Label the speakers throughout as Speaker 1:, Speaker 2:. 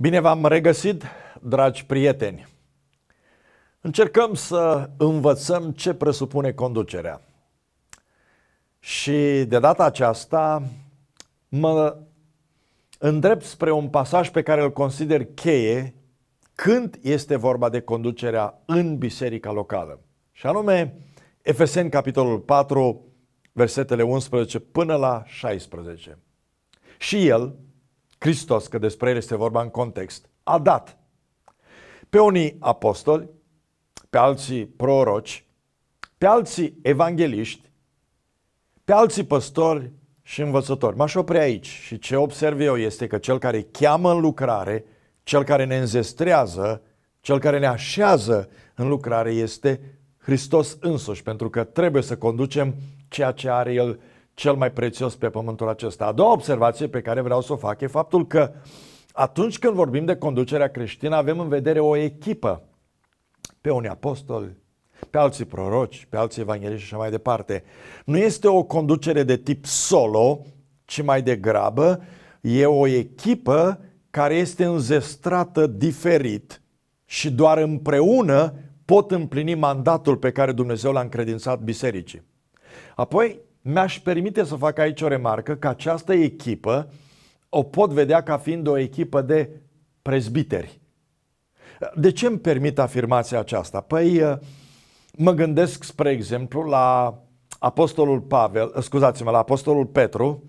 Speaker 1: Bine v-am regăsit, dragi prieteni! Încercăm să învățăm ce presupune conducerea. Și de data aceasta mă îndrept spre un pasaj pe care îl consider cheie când este vorba de conducerea în biserica locală. Și anume Efeseni capitolul 4, versetele 11 până la 16. Și el, Hristos, că despre el este vorba în context, a dat pe unii apostoli, pe alții proroci, pe alții evangeliști, pe alții păstori și învățători. M-aș opri aici și ce observ eu este că cel care cheamă în lucrare, cel care ne înzestrează, cel care ne așează în lucrare este Hristos însuși, pentru că trebuie să conducem ceea ce are El cel mai prețios pe pământul acesta. A doua observație pe care vreau să o fac e faptul că atunci când vorbim de conducerea creștină avem în vedere o echipă pe unii apostoli, pe alții proroci, pe alții evangeliști și așa mai departe. Nu este o conducere de tip solo, ci mai degrabă e o echipă care este înzestrată diferit și doar împreună pot împlini mandatul pe care Dumnezeu l-a încredințat bisericii. Apoi, mi-aș permite să fac aici o remarcă că această echipă o pot vedea ca fiind o echipă de prezbiteri. De ce îmi permit afirmația aceasta? Păi uh, mă gândesc, spre exemplu, la apostolul Pavel, uh, scuzați-mă, la apostolul Petru,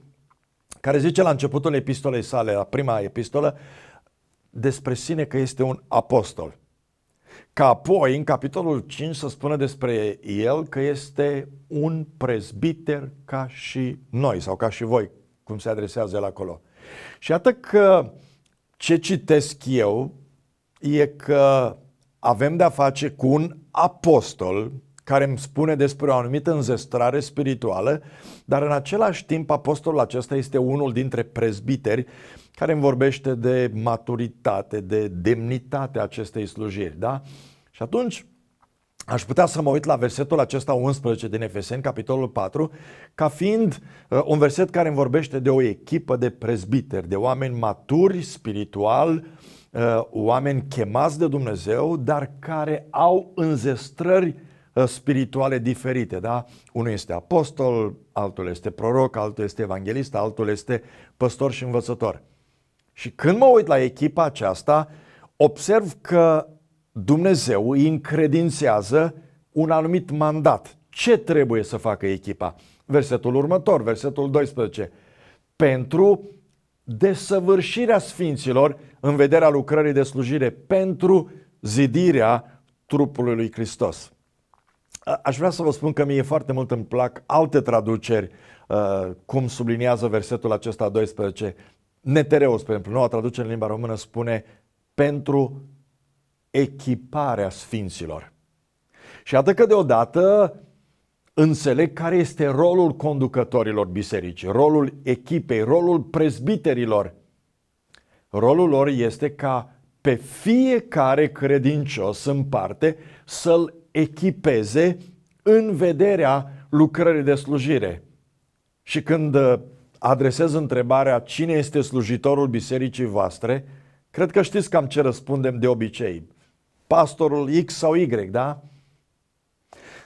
Speaker 1: care zice la începutul epistolei sale, la prima epistolă, despre sine că este un apostol ca apoi în capitolul 5 să spună despre el că este un prezbiter ca și noi sau ca și voi, cum se adresează el acolo. Și iată că ce citesc eu e că avem de-a face cu un apostol care îmi spune despre o anumită înzestrare spirituală, dar în același timp apostolul acesta este unul dintre prezbiteri care îmi vorbește de maturitate, de demnitate acestei slujiri, da? Și atunci aș putea să mă uit la versetul acesta 11 din Efeseni, capitolul 4, ca fiind uh, un verset care îmi vorbește de o echipă de prezbiteri, de oameni maturi spiritual, uh, oameni chemați de Dumnezeu, dar care au înzestrări Uh, spirituale diferite, da? Unul este apostol, altul este proroc, altul este evanghelist, altul este păstor și învățător. Și când mă uit la echipa aceasta, observ că Dumnezeu îi încredințează un anumit mandat. Ce trebuie să facă echipa? Versetul următor, versetul 12. Pentru desăvârșirea sfinților în vederea lucrării de slujire, pentru zidirea trupului lui Hristos. Aș vrea să vă spun că mie foarte mult îmi plac alte traduceri, uh, cum subliniază versetul acesta 12. Netereu, spre exemplu, noua traducere în limba română spune pentru echiparea sfinților. Și atât că deodată înțeleg care este rolul conducătorilor biserici, rolul echipei, rolul prezbiterilor. Rolul lor este ca pe fiecare credincios în parte să-l echipeze în vederea lucrării de slujire. Și când uh, adresez întrebarea cine este slujitorul bisericii voastre, cred că știți cam ce răspundem de obicei. Pastorul X sau Y, da?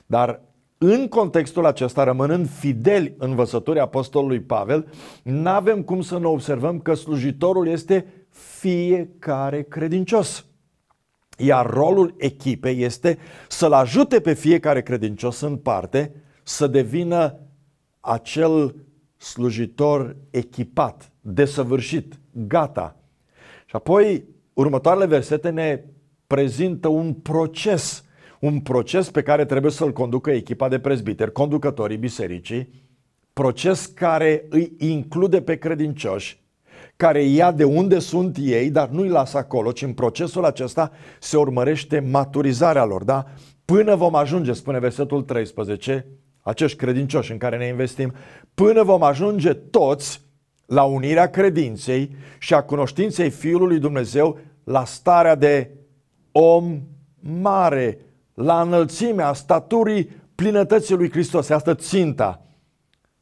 Speaker 1: Dar în contextul acesta, rămânând fideli învățăturii apostolului Pavel, nu avem cum să nu observăm că slujitorul este fiecare credincios. Iar rolul echipei este să-l ajute pe fiecare credincios în parte să devină acel slujitor echipat, desăvârșit, gata. Și apoi următoarele versete ne prezintă un proces, un proces pe care trebuie să-l conducă echipa de prezbiteri, conducătorii bisericii, proces care îi include pe credincioși care ia de unde sunt ei, dar nu-i lasă acolo, ci în procesul acesta se urmărește maturizarea lor, da? Până vom ajunge, spune versetul 13, acești credincioși în care ne investim, până vom ajunge toți la unirea credinței și a cunoștinței Fiului Dumnezeu la starea de om mare, la înălțimea staturii plinătății lui Hristos. Asta ținta.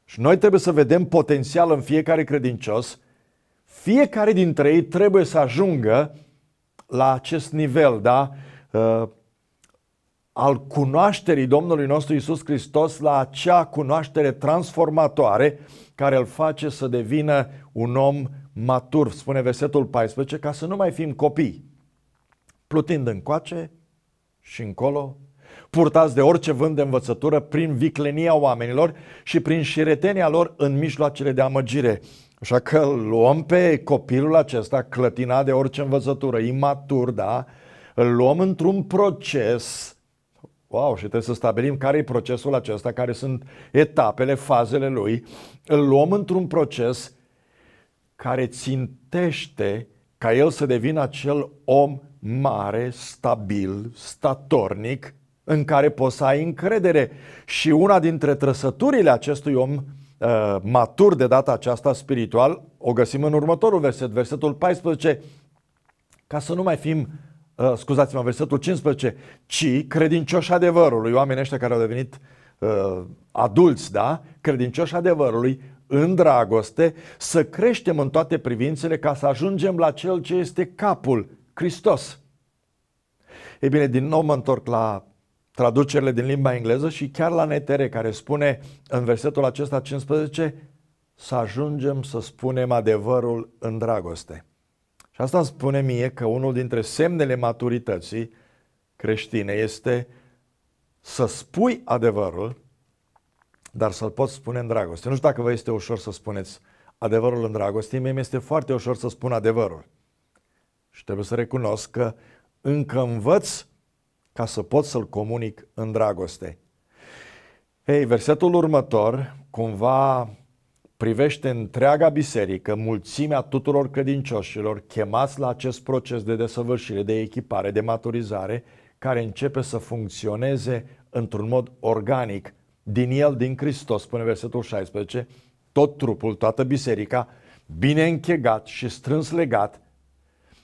Speaker 1: Și noi trebuie să vedem potențial în fiecare credincios fiecare dintre ei trebuie să ajungă la acest nivel, da? Uh, al cunoașterii Domnului nostru Isus Hristos la acea cunoaștere transformatoare care îl face să devină un om matur, spune versetul 14, ca să nu mai fim copii, plutind încoace și încolo, purtați de orice vânt de învățătură prin viclenia oamenilor și prin șiretenia lor în mijloacele de amăgire, Așa că luăm pe copilul acesta clătina de orice învățătură, imatur, da? Îl luăm într-un proces Wow, și trebuie să stabilim care e procesul acesta, care sunt etapele, fazele lui. Îl luăm într-un proces care țintește ca el să devină acel om mare, stabil, statornic, în care poți să ai încredere. Și una dintre trăsăturile acestui om Uh, matur de data aceasta spiritual o găsim în următorul verset, versetul 14, ca să nu mai fim, uh, scuzați-mă, versetul 15, ci credincioși adevărului, oamenii ăștia care au devenit uh, adulți, da? Credincioși adevărului, în dragoste, să creștem în toate privințele ca să ajungem la cel ce este capul, Hristos. Ei bine, din nou mă întorc la traducerile din limba engleză și chiar la netere care spune în versetul acesta 15 să ajungem să spunem adevărul în dragoste. Și asta îmi spune mie că unul dintre semnele maturității creștine este să spui adevărul, dar să-l poți spune în dragoste. Nu știu dacă vă este ușor să spuneți adevărul în dragoste, mie mi este foarte ușor să spun adevărul. Și trebuie să recunosc că încă învăț ca să pot să-l comunic în dragoste. Ei, versetul următor cumva privește întreaga biserică, mulțimea tuturor credincioșilor chemați la acest proces de desăvârșire, de echipare, de maturizare, care începe să funcționeze într-un mod organic, din el, din Hristos, spune versetul 16, tot trupul, toată biserica, bine închegat și strâns legat,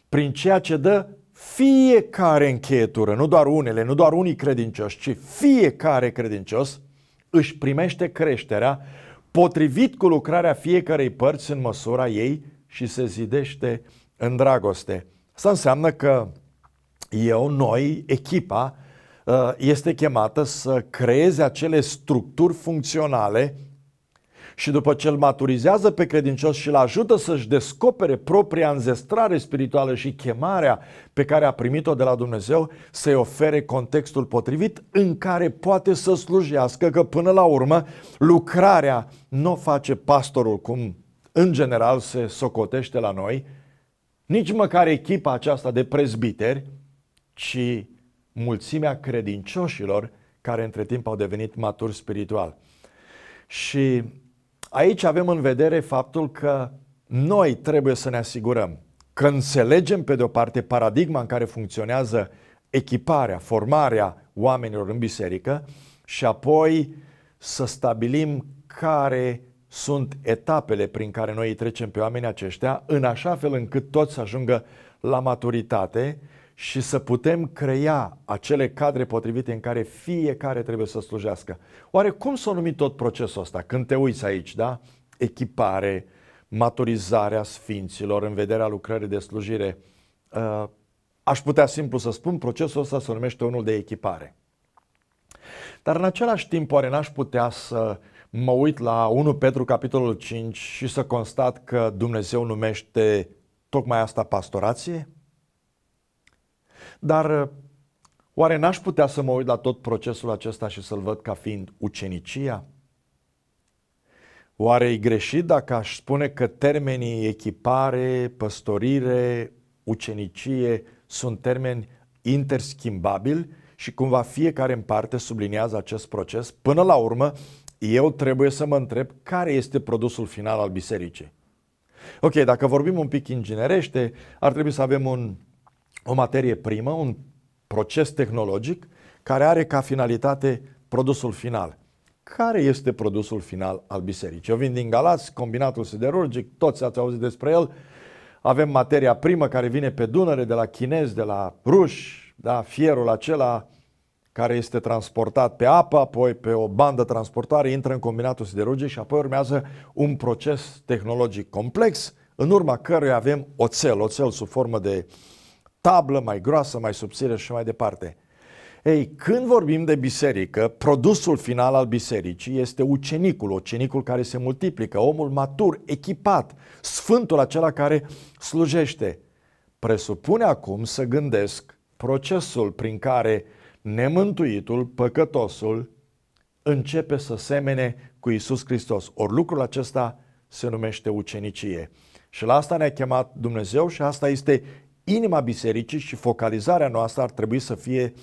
Speaker 1: prin ceea ce dă fiecare încheietură, nu doar unele, nu doar unii credincioși, ci fiecare credincios își primește creșterea potrivit cu lucrarea fiecarei părți în măsura ei și se zidește în dragoste. Asta înseamnă că eu, noi, echipa, uh, este chemată să creeze acele structuri funcționale și după ce îl maturizează pe credincios și îl ajută să-și descopere propria înzestrare spirituală și chemarea pe care a primit-o de la Dumnezeu, să-i ofere contextul potrivit în care poate să slujească, că până la urmă lucrarea nu o face pastorul cum în general se socotește la noi, nici măcar echipa aceasta de prezbiteri, ci mulțimea credincioșilor care între timp au devenit maturi spiritual. Și Aici avem în vedere faptul că noi trebuie să ne asigurăm că înțelegem pe de-o parte paradigma în care funcționează echiparea, formarea oamenilor în biserică și apoi să stabilim care sunt etapele prin care noi îi trecem pe oamenii aceștia în așa fel încât toți să ajungă la maturitate și să putem crea acele cadre potrivite în care fiecare trebuie să slujească. Oare cum s-a numit tot procesul ăsta? Când te uiți aici, da? Echipare, maturizarea sfinților în vederea lucrării de slujire. Uh, aș putea simplu să spun, procesul ăsta se numește unul de echipare. Dar în același timp, oare n-aș putea să mă uit la 1 Petru capitolul 5 și să constat că Dumnezeu numește tocmai asta pastorație? Dar uh, oare n-aș putea să mă uit la tot procesul acesta și să-l văd ca fiind ucenicia? Oare e greșit dacă aș spune că termenii echipare, păstorire, ucenicie sunt termeni interschimbabili și cumva fiecare în parte subliniază acest proces? Până la urmă, eu trebuie să mă întreb care este produsul final al bisericii. Ok, dacă vorbim un pic inginerește, ar trebui să avem un o materie primă, un proces tehnologic care are ca finalitate produsul final. Care este produsul final al bisericii? Eu vin din Galați, combinatul siderurgic, toți ați auzit despre el. Avem materia primă care vine pe Dunăre de la chinezi, de la ruși, da, fierul acela care este transportat pe apă, apoi pe o bandă transportare, intră în combinatul siderurgic și apoi urmează un proces tehnologic complex, în urma căruia avem oțel, oțel sub formă de uh, tablă mai groasă, mai subțire și mai departe. Ei, când vorbim de biserică, produsul final al bisericii este ucenicul, ucenicul care se multiplică, omul matur, echipat, sfântul acela care slujește. Presupune acum să gândesc procesul prin care nemântuitul, păcătosul, începe să semene cu Isus Hristos. Ori lucrul acesta se numește ucenicie. Și la asta ne-a chemat Dumnezeu și asta este inima bisericii și focalizarea noastră ar trebui să fie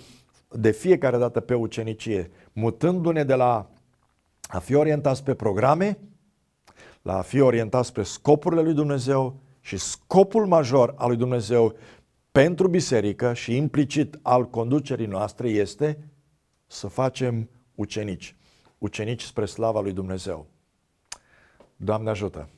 Speaker 1: de fiecare dată pe ucenicie, mutându-ne de la a fi orientați pe programe, la a fi orientați pe scopurile lui Dumnezeu și scopul major al lui Dumnezeu pentru biserică și implicit al conducerii noastre este să facem ucenici, ucenici spre slava lui Dumnezeu. Doamne ajută!